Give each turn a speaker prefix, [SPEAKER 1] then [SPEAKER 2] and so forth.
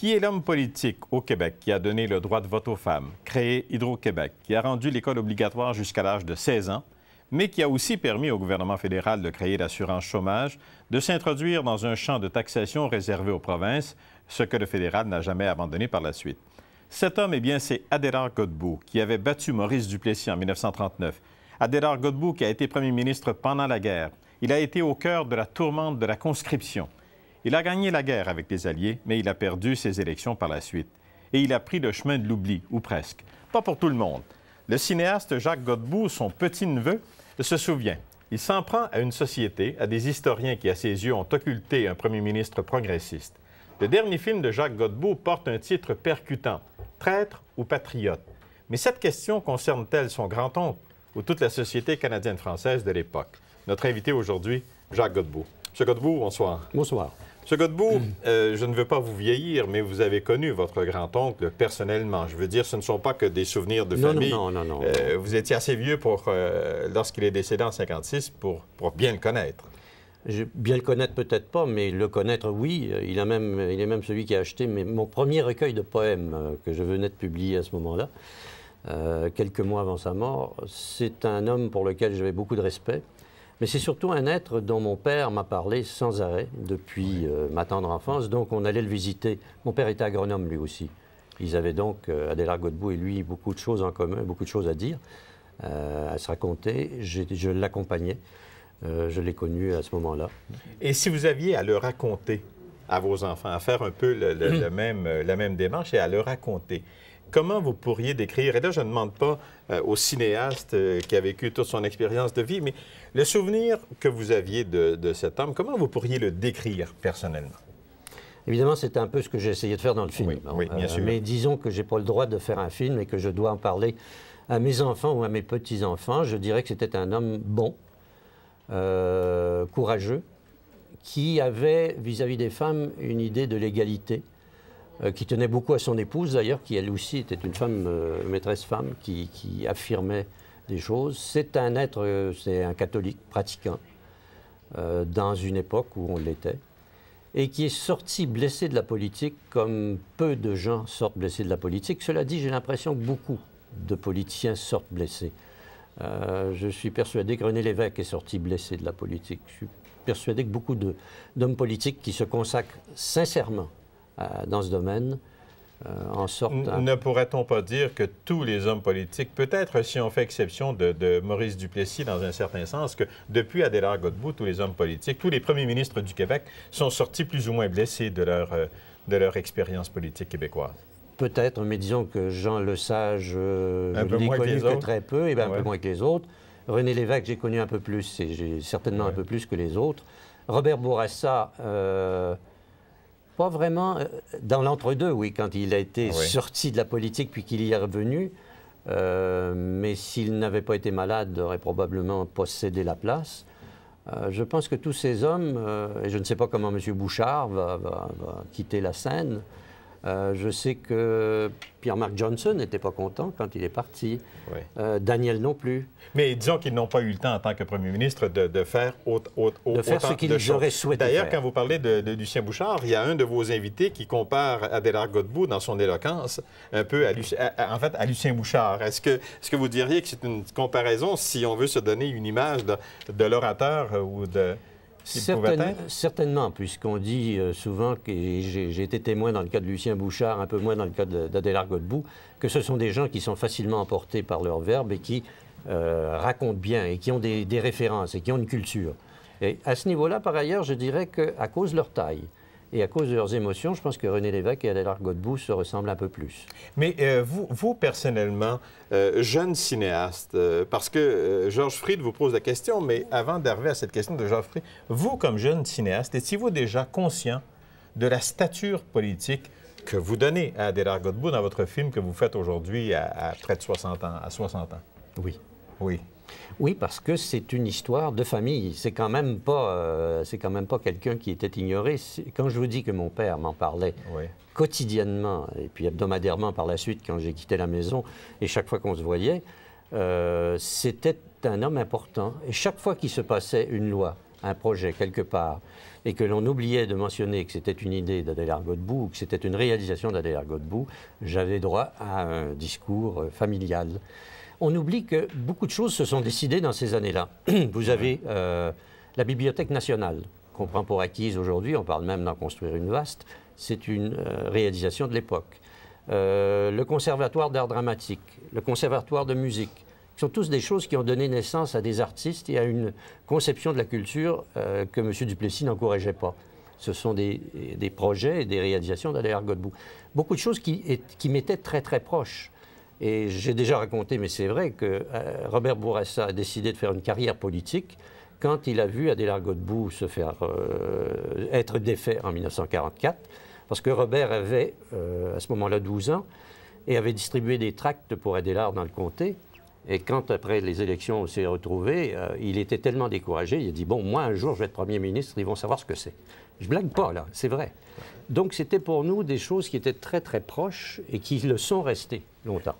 [SPEAKER 1] Qui est l'homme politique au Québec qui a donné le droit de vote aux femmes, créé Hydro-Québec, qui a rendu l'école obligatoire jusqu'à l'âge de 16 ans, mais qui a aussi permis au gouvernement fédéral de créer l'assurance chômage, de s'introduire dans un champ de taxation réservé aux provinces, ce que le fédéral n'a jamais abandonné par la suite. Cet homme, eh bien, c'est Adélard Godbout, qui avait battu Maurice Duplessis en 1939. Adélard Godbout, qui a été premier ministre pendant la guerre. Il a été au cœur de la tourmente de la conscription. Il a gagné la guerre avec les Alliés, mais il a perdu ses élections par la suite. Et il a pris le chemin de l'oubli, ou presque. Pas pour tout le monde. Le cinéaste Jacques Godbout, son petit-neveu, se souvient. Il s'en prend à une société, à des historiens qui, à ses yeux, ont occulté un premier ministre progressiste. Le dernier film de Jacques Godbout porte un titre percutant, Traître ou patriote. Mais cette question concerne-t-elle son grand-oncle ou toute la société canadienne-française de l'époque? Notre invité aujourd'hui, Jacques Godbout. Monsieur Godbout, bonsoir. Bonsoir. Monsieur Godbout, euh, je ne veux pas vous vieillir, mais vous avez connu votre grand-oncle personnellement. Je veux dire, ce ne sont pas que des souvenirs de famille. Non, non, non. Euh, vous étiez assez vieux pour, euh, lorsqu'il est décédé en 56 pour, pour bien le connaître.
[SPEAKER 2] Je, bien le connaître peut-être pas, mais le connaître, oui. Il, a même, il est même celui qui a acheté mon premier recueil de poèmes que je venais de publier à ce moment-là, quelques mois avant sa mort. C'est un homme pour lequel j'avais beaucoup de respect. Mais c'est surtout un être dont mon père m'a parlé sans arrêt depuis euh, ma tendre enfance. Donc on allait le visiter. Mon père était agronome lui aussi. Ils avaient donc, euh, Adélard Godbout et lui, beaucoup de choses en commun, beaucoup de choses à dire, euh, à se raconter. Je, je l'accompagnais. Euh, je l'ai connu
[SPEAKER 1] à ce moment-là. Et si vous aviez à le raconter à vos enfants, à faire un peu le, le mmh. même, la même démarche et à le raconter, Comment vous pourriez décrire, et là je ne demande pas euh, au cinéaste euh, qui a vécu toute son expérience de vie, mais le souvenir que vous aviez de, cet homme, comment vous pourriez le décrire personnellement?
[SPEAKER 2] Évidemment, c'est un peu ce que j'ai essayé de faire dans le film. Oui, hein. bien euh, Mais disons que j'ai pas le droit de faire un film et que je dois en parler à mes enfants ou à mes petits-enfants. Je dirais que c'était un homme bon, courageux, qui avait vis à -vis des femmes une idée de l'égalité euh, qui tenait beaucoup à son épouse d'ailleurs, qui elle aussi était une femme, euh, maîtresse femme, qui, affirmait des choses. C'est un être, euh, c'est un catholique pratiquant, dans une époque où on l'était, et qui est sorti blessé de la politique comme peu de gens sortent blessés de la politique. Cela dit, j'ai l'impression que beaucoup de politiciens sortent blessés. je suis persuadé que René Lévesque est sorti blessé de la politique. Je suis persuadé que beaucoup d'hommes politiques qui se consacrent sincèrement euh, dans ce domaine. Euh, en sorte. ne
[SPEAKER 1] pourrait-on pas dire que tous les hommes politiques, peut-être si on fait exception de, Maurice Duplessis dans un certain sens, que depuis Adélard Godbout, tous les hommes politiques, tous les premiers ministres du Québec sont sortis plus ou moins blessés de leur, euh, de leur expérience politique québécoise?
[SPEAKER 2] Peut-être, mais disons que Jean Lesage, je l'ai connu que, très peu, et un ah peu moins que les autres. René Lévesque, j'ai connu un peu plus, et j'ai certainement un peu plus que les autres. Robert Bourassa, pas vraiment. Euh, dans l'entre-deux, oui, quand il a été ah sorti de la politique puis qu'il y est revenu. Euh, mais s'il n'avait pas été malade, aurait probablement possédé la place. Euh, je pense que tous ces hommes, et je ne sais pas comment monsieur Bouchard va quitter la scène, euh, je sais que Pierre-Marc Johnson n'était pas content quand il est parti. Euh, Daniel non plus.
[SPEAKER 1] Mais disons qu'ils n'ont pas eu le temps en tant que Premier ministre de, faire, autre, autre, de faire ce qu'ils auraient souhaité. D'ailleurs, quand vous parlez de, Lucien Bouchard, il y a un de vos invités qui compare Adélard Godbout dans son éloquence un peu à, en fait, à Lucien Bouchard. Est-ce que, -ce que vous diriez que c'est une comparaison si on veut se donner une image de l'orateur euh, ou de
[SPEAKER 2] certainement, puisqu'on dit euh, souvent, et j'ai été témoin dans le cas de Lucien Bouchard, un peu moins dans le cas d'Adélard Godbout, que ce sont des gens qui sont facilement emportés par leur verbe et qui euh, racontent bien et qui ont des, des références et qui ont une culture. Et à ce niveau-là, par ailleurs, je dirais qu'à cause de leur taille, et à cause de leurs émotions, je pense que René Lévesque et
[SPEAKER 1] Adélard Godbout se ressemblent un peu plus. Mais euh, vous, vous, personnellement, euh, jeune cinéaste, euh, parce que Georges Fried vous pose la question, mais avant d'arriver à cette question de Georges Fried, vous, comme jeune cinéaste, étiez-vous déjà conscient de la stature politique que vous donnez à Adélard Godbout dans votre film que vous faites aujourd'hui à, près de 60 ans, à 60 ans?
[SPEAKER 2] Oui. Oui. Oui, parce que c'est une histoire de famille. C'est quand même pas, euh, c'est quand même pas quelqu'un qui était ignoré. Quand je vous dis que mon père m'en parlait quotidiennement et puis hebdomadairement par la suite quand j'ai quitté la maison et chaque fois qu'on se voyait, euh, c'était un homme important. Et chaque fois qu'il se passait une loi, un projet quelque part, et que l'on oubliait de mentionner que c'était une idée d'Adélard Godbout ou que c'était une réalisation d'Adélard Godbout, j'avais droit à un discours euh, familial on oublie que beaucoup de choses se sont décidées dans ces années-là. Vous avez euh, la Bibliothèque nationale, qu'on prend pour acquise aujourd'hui, on parle même d'en construire une vaste, c'est une euh, réalisation de l'époque. Euh, le Conservatoire d'art dramatique, le Conservatoire de musique, sont tous des choses qui ont donné naissance à des artistes et à une conception de la culture que M. Duplessis n'encourageait pas. Ce sont des, projets et des réalisations d'Adéar Godbout. Beaucoup de choses qui m'étaient très très proches. Et j'ai déjà raconté, mais c'est vrai, que euh, Robert Bourassa a décidé de faire une carrière politique quand il a vu Adélard Godbout se faire, euh, être défait en 1944, parce que Robert avait euh, à ce moment-là 12 ans et avait distribué des tracts pour Adélard dans le comté. Et quand, après les élections, on s'est retrouvé, il était tellement découragé, il a dit Bon, moi, un jour, je vais être Premier ministre, ils vont savoir ce que c'est. Je blague pas, là, c'est vrai. Donc, c'était pour nous des choses qui étaient très, très proches et qui le sont restées longtemps.